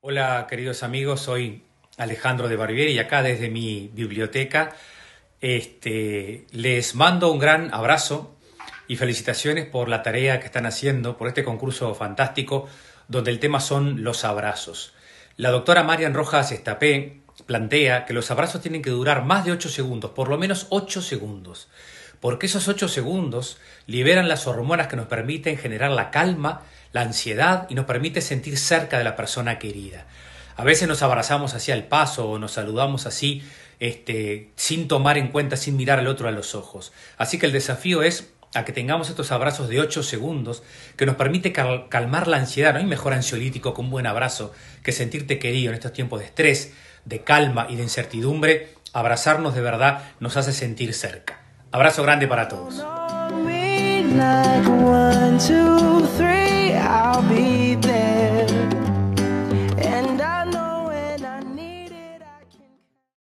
Hola queridos amigos, soy Alejandro de Barbieri y acá desde mi biblioteca este, les mando un gran abrazo y felicitaciones por la tarea que están haciendo, por este concurso fantástico donde el tema son los abrazos. La doctora Marian Rojas Estapé plantea que los abrazos tienen que durar más de 8 segundos, por lo menos 8 segundos, porque esos 8 segundos liberan las hormonas que nos permiten generar la calma, la ansiedad y nos permite sentir cerca de la persona querida. A veces nos abrazamos así al paso o nos saludamos así, este, sin tomar en cuenta, sin mirar al otro a los ojos. Así que el desafío es a que tengamos estos abrazos de 8 segundos que nos permite calmar la ansiedad. No hay mejor ansiolítico que un buen abrazo que sentirte querido en estos tiempos de estrés, de calma y de incertidumbre, abrazarnos de verdad nos hace sentir cerca. Abrazo grande para todos.